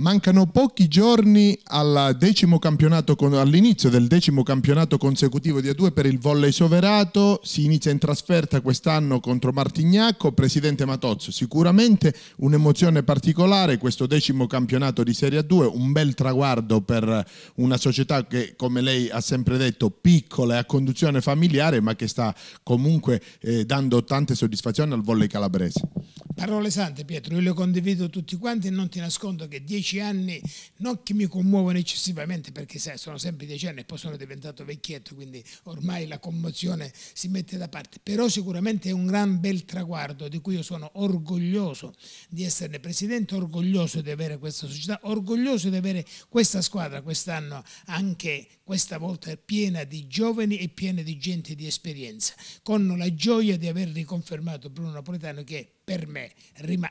Mancano pochi giorni all'inizio del decimo campionato consecutivo di A2 per il volley soverato, si inizia in trasferta quest'anno contro Martignacco, presidente Matozzo, sicuramente un'emozione particolare questo decimo campionato di Serie A2, un bel traguardo per una società che come lei ha sempre detto piccola e a conduzione familiare ma che sta comunque eh, dando tante soddisfazioni al volley calabrese parole sante Pietro, io le condivido tutti quanti e non ti nascondo che dieci anni non che mi commuovono eccessivamente perché sai, sono sempre dieci anni e poi sono diventato vecchietto, quindi ormai la commozione si mette da parte, però sicuramente è un gran bel traguardo di cui io sono orgoglioso di esserne presidente, orgoglioso di avere questa società, orgoglioso di avere questa squadra quest'anno anche questa volta piena di giovani e piena di gente di esperienza, con la gioia di aver riconfermato Bruno Napolitano che per me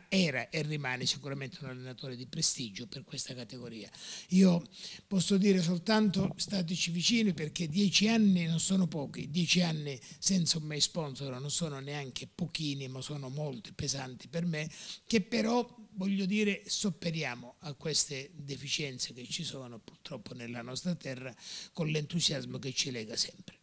era e rimane sicuramente un allenatore di prestigio per questa categoria. Io posso dire soltanto stateci vicini perché dieci anni non sono pochi, dieci anni senza un mai sponsor non sono neanche pochini ma sono molto pesanti per me che però voglio dire, sopperiamo a queste deficienze che ci sono purtroppo nella nostra terra con l'entusiasmo che ci lega sempre.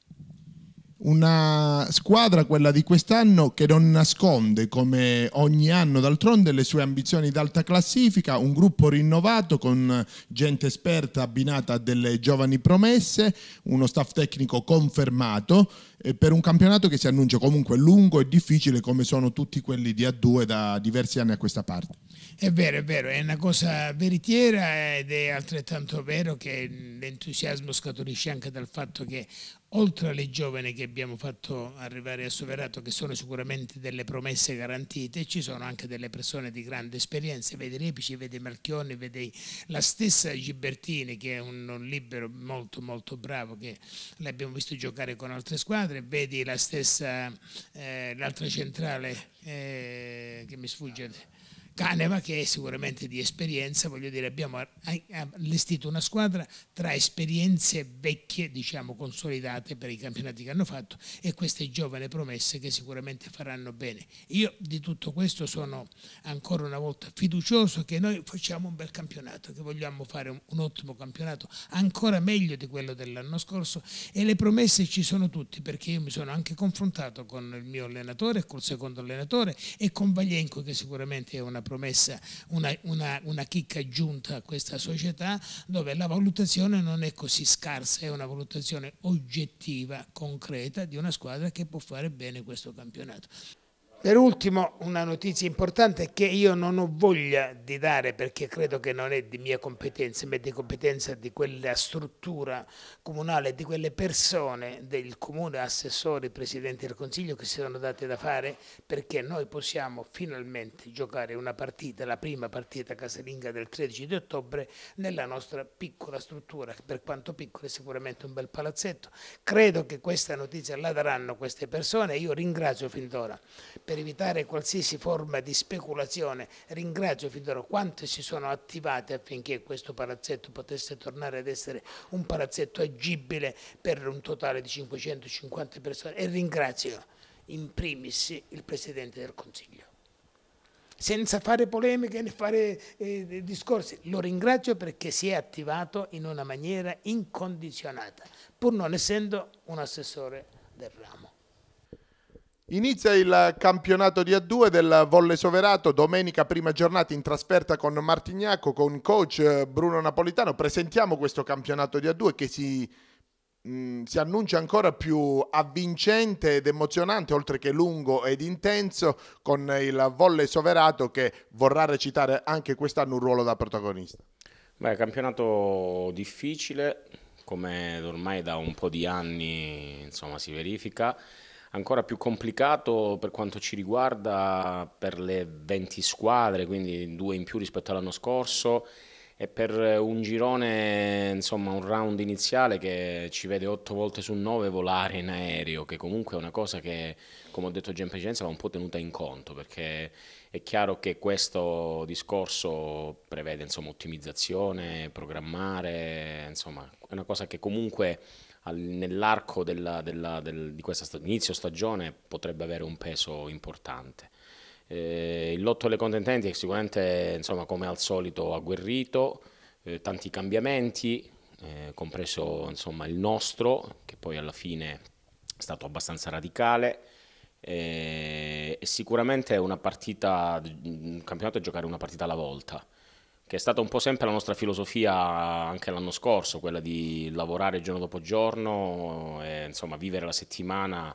Una squadra, quella di quest'anno, che non nasconde, come ogni anno d'altronde, le sue ambizioni d'alta classifica, un gruppo rinnovato con gente esperta abbinata a delle giovani promesse, uno staff tecnico confermato eh, per un campionato che si annuncia comunque lungo e difficile come sono tutti quelli di A2 da diversi anni a questa parte. È vero, è vero, è una cosa veritiera ed è altrettanto vero che l'entusiasmo scaturisce anche dal fatto che oltre alle giovani che abbiamo fatto arrivare a Soverato, che sono sicuramente delle promesse garantite, ci sono anche delle persone di grande esperienza, vedi Repici, vedi Marchioni, vedi la stessa Gibertini che è un libero molto molto bravo che l'abbiamo visto giocare con altre squadre, vedi la stessa, eh, l'altra centrale eh, che mi sfugge Caneva che è sicuramente di esperienza, voglio dire abbiamo allestito una squadra tra esperienze vecchie, diciamo consolidate per i campionati che hanno fatto e queste giovani promesse che sicuramente faranno bene. Io di tutto questo sono ancora una volta fiducioso che noi facciamo un bel campionato, che vogliamo fare un, un ottimo campionato, ancora meglio di quello dell'anno scorso e le promesse ci sono tutte perché io mi sono anche confrontato con il mio allenatore, col secondo allenatore e con Vaglienco che sicuramente è una promessa, una, una, una chicca aggiunta a questa società dove la valutazione non è così scarsa, è una valutazione oggettiva, concreta di una squadra che può fare bene questo campionato. Per ultimo una notizia importante che io non ho voglia di dare perché credo che non è di mia competenza, ma è di competenza di quella struttura comunale, di quelle persone del comune, assessori, presidenti del consiglio che si sono date da fare perché noi possiamo finalmente giocare una partita, la prima partita casalinga del 13 di ottobre nella nostra piccola struttura, per quanto piccola è sicuramente un bel palazzetto. Credo che questa notizia la daranno queste persone e io ringrazio fin d'ora per evitare qualsiasi forma di speculazione. Ringrazio fin quante si sono attivate affinché questo palazzetto potesse tornare ad essere un palazzetto agibile per un totale di 550 persone e ringrazio in primis il Presidente del Consiglio senza fare polemiche né fare eh, discorsi. Lo ringrazio perché si è attivato in una maniera incondizionata, pur non essendo un assessore del ramo. Inizia il campionato di A2 del Volle Soverato, domenica prima giornata in trasferta con Martignacco, con coach eh, Bruno Napolitano. Presentiamo questo campionato di A2 che si, mh, mm, si annuncia ancora più avvincente ed emozionante, oltre che lungo ed intenso, con il Volle Soverato che vorrà recitare anche quest'anno un ruolo da protagonista. Beh, campionato difficile, come ormai da un po' di anni insomma, si verifica ancora più complicato per quanto ci riguarda per le 20 squadre, quindi due in più rispetto all'anno scorso e per un girone, insomma un round iniziale che ci vede 8 volte su 9 volare in aereo, che comunque è una cosa che, come ho detto già in precedenza, va un po' tenuta in conto, perché è chiaro che questo discorso prevede insomma, ottimizzazione, programmare, insomma è una cosa che comunque nell'arco della, della, del, di questa sta- inizio stagione potrebbe avere un peso importante. Eh, il lotto alle contendenti è sicuramente, insomma, come al solito, agguerrito, eh, tanti cambiamenti, eh, compreso insomma, il nostro, che poi alla fine è stato abbastanza radicale. Eh, sicuramente è una partita, un campionato è giocare una partita alla volta che è stata un po' sempre la nostra filosofia anche l'anno scorso, quella di lavorare giorno dopo giorno, e, insomma vivere la settimana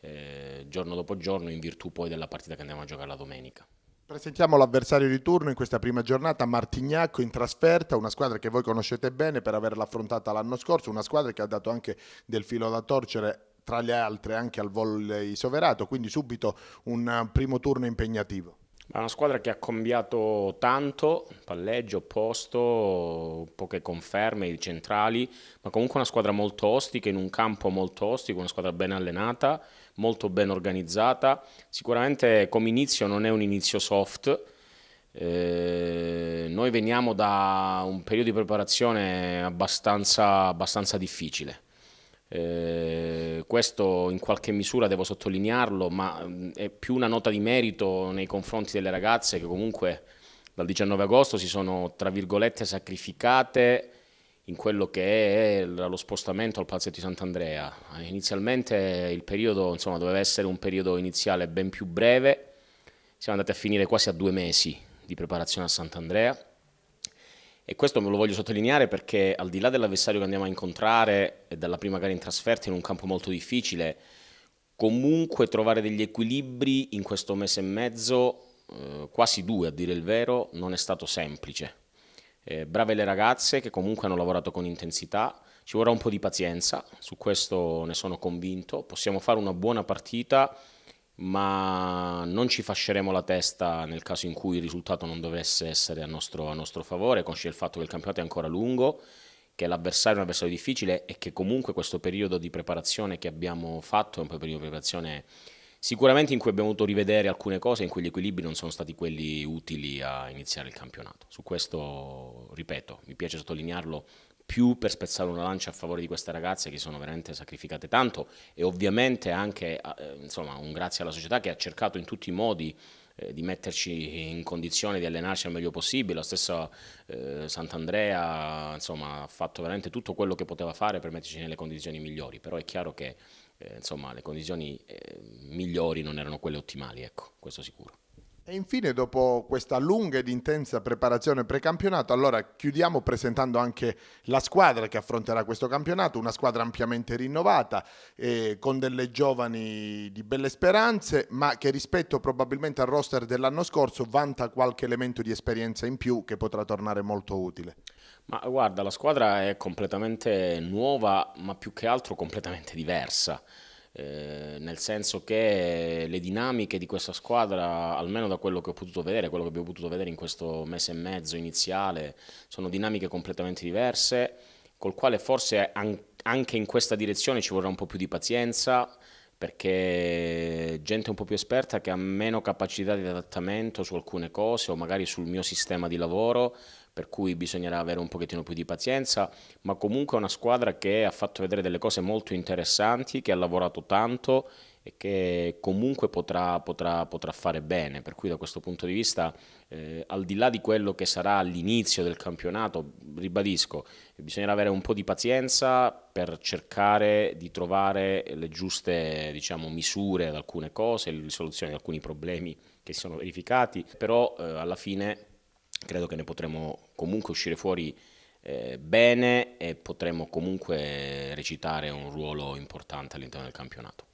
eh, giorno dopo giorno in virtù poi della partita che andiamo a giocare la domenica. Presentiamo l'avversario di turno in questa prima giornata, Martignacco in trasferta, una squadra che voi conoscete bene per averla affrontata l'anno scorso, una squadra che ha dato anche del filo da torcere tra le altre anche al volley soverato, quindi subito un primo turno impegnativo. È una squadra che ha cambiato tanto, palleggio, posto, poche conferme, i centrali, ma comunque una squadra molto ostica, in un campo molto ostico, una squadra ben allenata, molto ben organizzata. Sicuramente come inizio non è un inizio soft. Eh, noi veniamo da un periodo di preparazione abbastanza, abbastanza difficile. Eh, questo in qualche misura devo sottolinearlo, ma mm, è più una nota di merito nei confronti delle ragazze che comunque dal 19 agosto si sono, tra virgolette, sacrificate in quello che è lo spostamento al palazzetto di Sant'Andrea. Inizialmente il periodo insomma, doveva essere un periodo iniziale ben più breve, siamo andati a finire quasi a due mesi di preparazione a Sant'Andrea e questo me lo voglio sottolineare perché al di là dell'avversario che andiamo a incontrare e della prima gara in trasferta in un campo molto difficile, comunque trovare degli equilibri in questo mese e mezzo, eh, quasi due a dire il vero, non è stato semplice. Eh, brave le ragazze che comunque hanno lavorato con intensità, ci vorrà un po' di pazienza, su questo ne sono convinto, possiamo fare una buona partita ma non ci fasceremo la testa nel caso in cui il risultato non dovesse essere a nostro, a nostro favore, consci del fatto che il campionato è ancora lungo, che l'avversario è un avversario difficile e che comunque questo periodo di preparazione che abbiamo fatto è un periodo di preparazione sicuramente in cui abbiamo dovuto rivedere alcune cose in cui gli equilibri non sono stati quelli utili a iniziare il campionato. Su questo, ripeto, mi piace sottolinearlo, più per spezzare una lancia a favore di queste ragazze che sono veramente sacrificate tanto e ovviamente anche eh, insomma, un grazie alla società che ha cercato in tutti i modi eh, di metterci in condizione di allenarci al meglio possibile, la stessa eh, Sant'Andrea ha fatto veramente tutto quello che poteva fare per metterci nelle condizioni migliori, però è chiaro che eh, insomma, le condizioni eh, migliori non erano quelle ottimali, ecco, questo sicuro. E infine, dopo questa lunga ed intensa preparazione precampionato, allora chiudiamo presentando anche la squadra che affronterà questo campionato, una squadra ampiamente rinnovata, eh, con delle giovani di belle speranze, ma che rispetto probabilmente al roster dell'anno scorso vanta qualche elemento di esperienza in più che potrà tornare molto utile. Ma guarda, la squadra è completamente nuova, ma più che altro completamente diversa. Eh, nel senso che le dinamiche di questa squadra, almeno da quello che ho potuto vedere, quello che abbiamo potuto vedere in questo mese e mezzo iniziale, sono dinamiche completamente diverse, col quale forse anche in questa direzione ci vorrà un po' più di pazienza, perché gente un po' più esperta che ha meno capacità di adattamento su alcune cose o magari sul mio sistema di lavoro per cui bisognerà avere un pochettino più di pazienza, ma comunque è una squadra che ha fatto vedere delle cose molto interessanti, che ha lavorato tanto e che comunque potrà, potrà, potrà fare bene, per cui da questo punto di vista, eh, al di là di quello che sarà l'inizio del campionato, ribadisco, bisognerà avere un po' di pazienza per cercare di trovare le giuste diciamo, misure ad alcune cose, le risoluzioni ad alcuni problemi che si sono verificati, però eh, alla fine credo che ne potremo comunque uscire fuori eh, bene e potremo comunque recitare un ruolo importante all'interno del campionato.